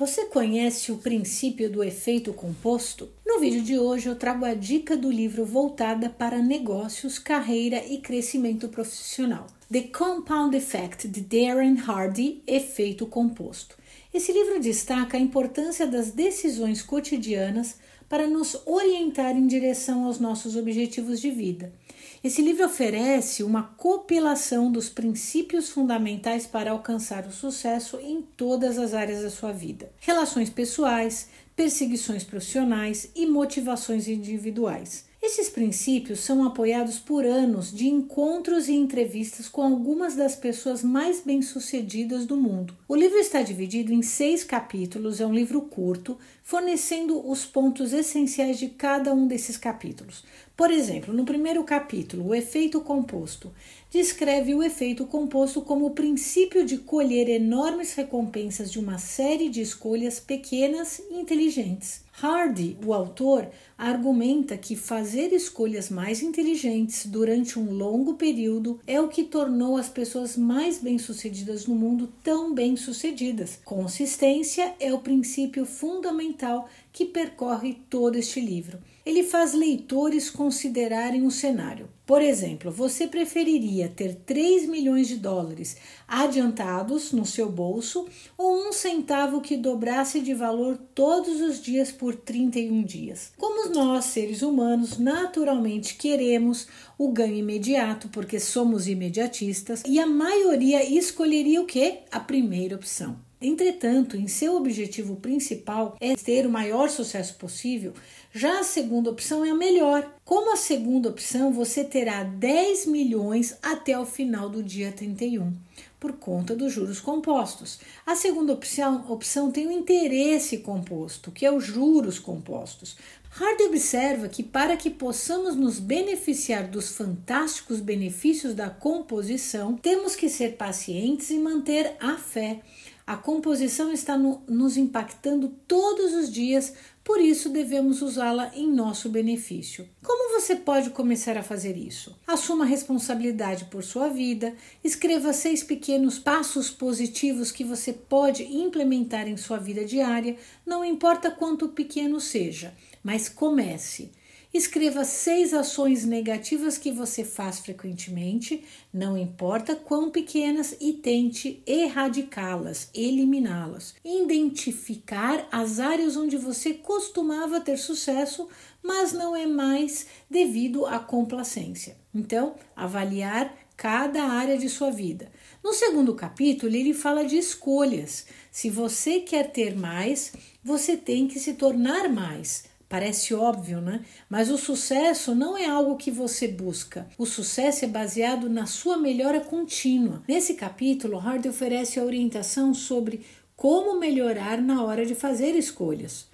Você conhece o princípio do efeito composto? No vídeo de hoje eu trago a dica do livro voltada para negócios, carreira e crescimento profissional. The Compound Effect de Darren Hardy, efeito composto. Esse livro destaca a importância das decisões cotidianas para nos orientar em direção aos nossos objetivos de vida. Esse livro oferece uma compilação dos princípios fundamentais para alcançar o sucesso em todas as áreas da sua vida: relações pessoais, perseguições profissionais e motivações individuais. Esses princípios são apoiados por anos de encontros e entrevistas com algumas das pessoas mais bem-sucedidas do mundo. O livro está dividido em seis capítulos, é um livro curto, fornecendo os pontos essenciais de cada um desses capítulos. Por exemplo, no primeiro capítulo, o efeito composto, descreve o efeito composto como o princípio de colher enormes recompensas de uma série de escolhas pequenas e inteligentes. Hardy, o autor, argumenta que fazer escolhas mais inteligentes durante um longo período é o que tornou as pessoas mais bem-sucedidas no mundo tão bem-sucedidas. Consistência é o princípio fundamental que percorre todo este livro. Ele faz leitores considerarem um cenário. Por exemplo, você preferiria ter 3 milhões de dólares adiantados no seu bolso ou um centavo que dobrasse de valor todos os dias por 31 dias? Como nós, seres humanos, naturalmente queremos o ganho imediato, porque somos imediatistas, e a maioria escolheria o que? A primeira opção. Entretanto, em seu objetivo principal é ter o maior sucesso possível, já a segunda opção é a melhor. Como a segunda opção, você terá 10 milhões até o final do dia 31, por conta dos juros compostos. A segunda opção, opção tem o um interesse composto, que é os juros compostos. Hardy observa que, para que possamos nos beneficiar dos fantásticos benefícios da composição, temos que ser pacientes e manter a fé. A composição está no, nos impactando todos os dias, por isso devemos usá-la em nosso benefício. Como você pode começar a fazer isso? Assuma responsabilidade por sua vida, escreva seis pequenos passos positivos que você pode implementar em sua vida diária, não importa quanto pequeno seja mas comece. Escreva seis ações negativas que você faz frequentemente, não importa quão pequenas, e tente erradicá-las, eliminá-las. Identificar as áreas onde você costumava ter sucesso, mas não é mais devido à complacência. Então, avaliar cada área de sua vida. No segundo capítulo, ele fala de escolhas. Se você quer ter mais, você tem que se tornar mais. Parece óbvio, né? Mas o sucesso não é algo que você busca. O sucesso é baseado na sua melhora contínua. Nesse capítulo, Hardy oferece a orientação sobre como melhorar na hora de fazer escolhas.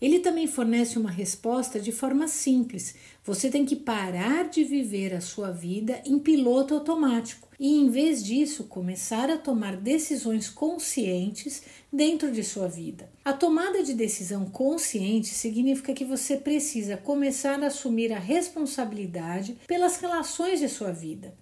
Ele também fornece uma resposta de forma simples. Você tem que parar de viver a sua vida em piloto automático e, em vez disso, começar a tomar decisões conscientes dentro de sua vida. A tomada de decisão consciente significa que você precisa começar a assumir a responsabilidade pelas relações de sua vida.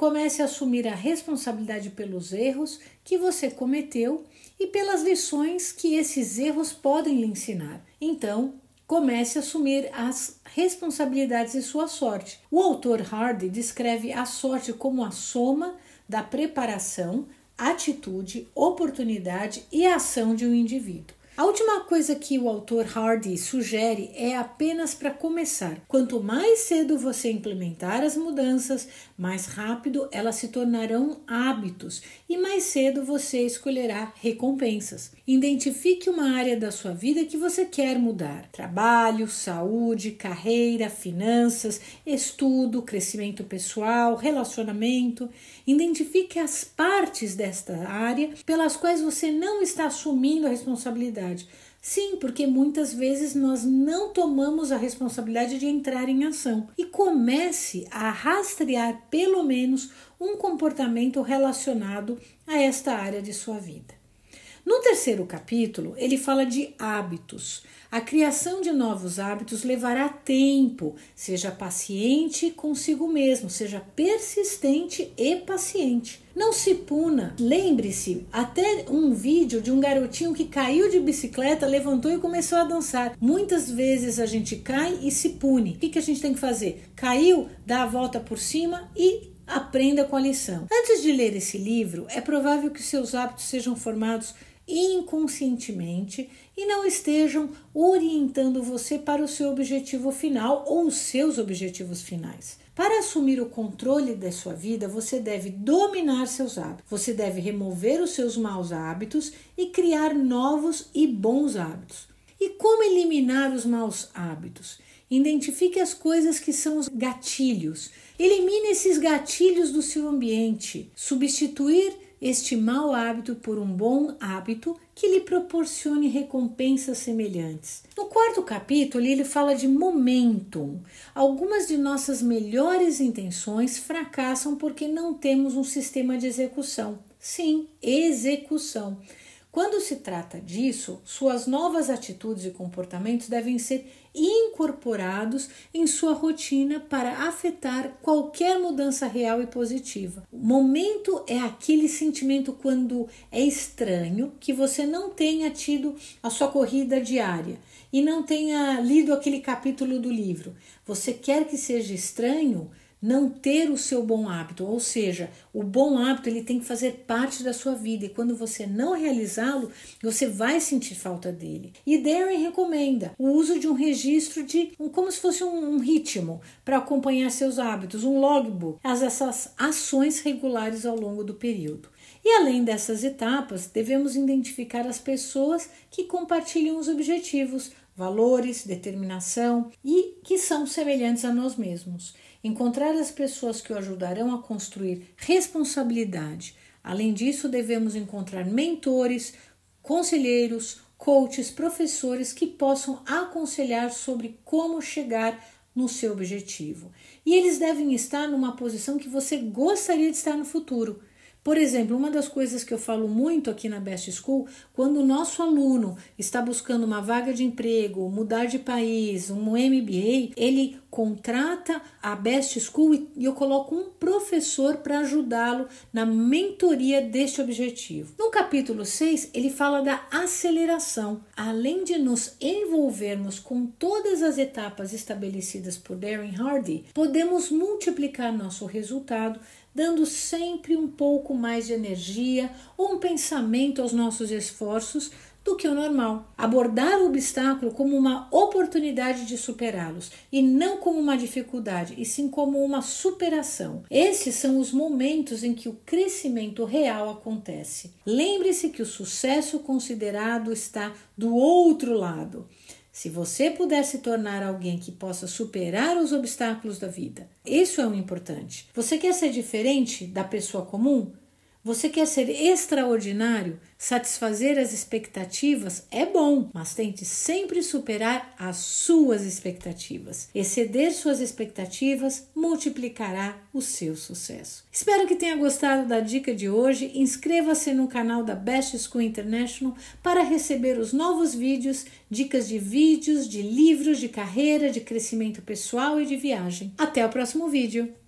Comece a assumir a responsabilidade pelos erros que você cometeu e pelas lições que esses erros podem lhe ensinar. Então, comece a assumir as responsabilidades de sua sorte. O autor Hardy descreve a sorte como a soma da preparação, atitude, oportunidade e ação de um indivíduo. A última coisa que o autor Hardy sugere é apenas para começar. Quanto mais cedo você implementar as mudanças, mais rápido elas se tornarão hábitos e mais cedo você escolherá recompensas. Identifique uma área da sua vida que você quer mudar: trabalho, saúde, carreira, finanças, estudo, crescimento pessoal, relacionamento. Identifique as partes desta área pelas quais você não está assumindo a responsabilidade responsabilidade. Sim, porque muitas vezes nós não tomamos a responsabilidade de entrar em ação. E comece a rastrear pelo menos um comportamento relacionado a esta área de sua vida. No terceiro capítulo, ele fala de hábitos. A criação de novos hábitos levará tempo. Seja paciente consigo mesmo, seja persistente e paciente. Não se puna. Lembre-se, até um vídeo de um garotinho que caiu de bicicleta, levantou e começou a dançar. Muitas vezes a gente cai e se pune. O que, a gente tem que fazer? Caiu, dá a volta por cima e aprenda com a lição. Antes de ler esse livro, é provável que seus hábitos sejam formados inconscientemente e não estejam orientando você para o seu objetivo final ou os seus objetivos finais. Para assumir o controle da sua vida, você deve dominar seus hábitos, você deve remover os seus maus hábitos e criar novos e bons hábitos. E como eliminar os maus hábitos? Identifique as coisas que são os gatilhos. Elimine esses gatilhos do seu ambiente. Substituir este mau hábito por um bom hábito que lhe proporcione recompensas semelhantes. No quarto capítulo, ele fala de momentum. Algumas de nossas melhores intenções fracassam porque não temos um sistema de execução. Sim, execução. Quando se trata disso, suas novas atitudes e comportamentos devem ser incorporados em sua rotina para afetar qualquer mudança real e positiva. O momento é aquele sentimento quando é estranho que você não tenha tido a sua corrida diária e não tenha lido aquele capítulo do livro. Você quer que seja estranho? não ter o seu bom hábito, ou seja, o bom hábito ele tem que fazer parte da sua vida e quando você não realizá-lo, você vai sentir falta dele. E Darren recomenda o uso de um registro de um, como se fosse um, um ritmo para acompanhar seus hábitos, um logbook, as essas ações regulares ao longo do período. E além dessas etapas, devemos identificar as pessoas que compartilham os objetivos, valores, determinação e que são semelhantes a nós mesmos. Encontrar as pessoas que o ajudarão a construir responsabilidade. Além disso, devemos encontrar mentores, conselheiros, coaches, professores que possam aconselhar sobre como chegar no seu objetivo. E eles devem estar numa posição que você gostaria de estar no futuro por exemplo, uma das coisas que eu falo muito aqui na Best School, quando o nosso aluno está buscando uma vaga de emprego, mudar de país, um MBA, ele contrata a Best School e eu coloco um professor para ajudá-lo na mentoria deste objetivo. No capítulo 6, ele fala da aceleração. Além de nos envolvermos com todas as etapas estabelecidas por Darren Hardy, podemos multiplicar nosso resultado dando sempre um pouco mais de energia ou um pensamento aos nossos esforços, do que o normal. Abordar o obstáculo como uma oportunidade de superá-los e não como uma dificuldade, e sim como uma superação. Esses são os momentos em que o crescimento real acontece. Lembre-se que o sucesso considerado está do outro lado. Se você puder se tornar alguém que possa superar os obstáculos da vida, isso é o importante. Você quer ser diferente da pessoa comum? Você quer ser extraordinário? Satisfazer as expectativas é bom, mas tente sempre superar as suas expectativas. Exceder suas expectativas multiplicará o seu sucesso. Espero que tenha gostado da dica de hoje. Inscreva-se no canal da Best School International para receber os novos vídeos, dicas de vídeos, de livros, de carreira, de crescimento pessoal e de viagem. Até o próximo vídeo!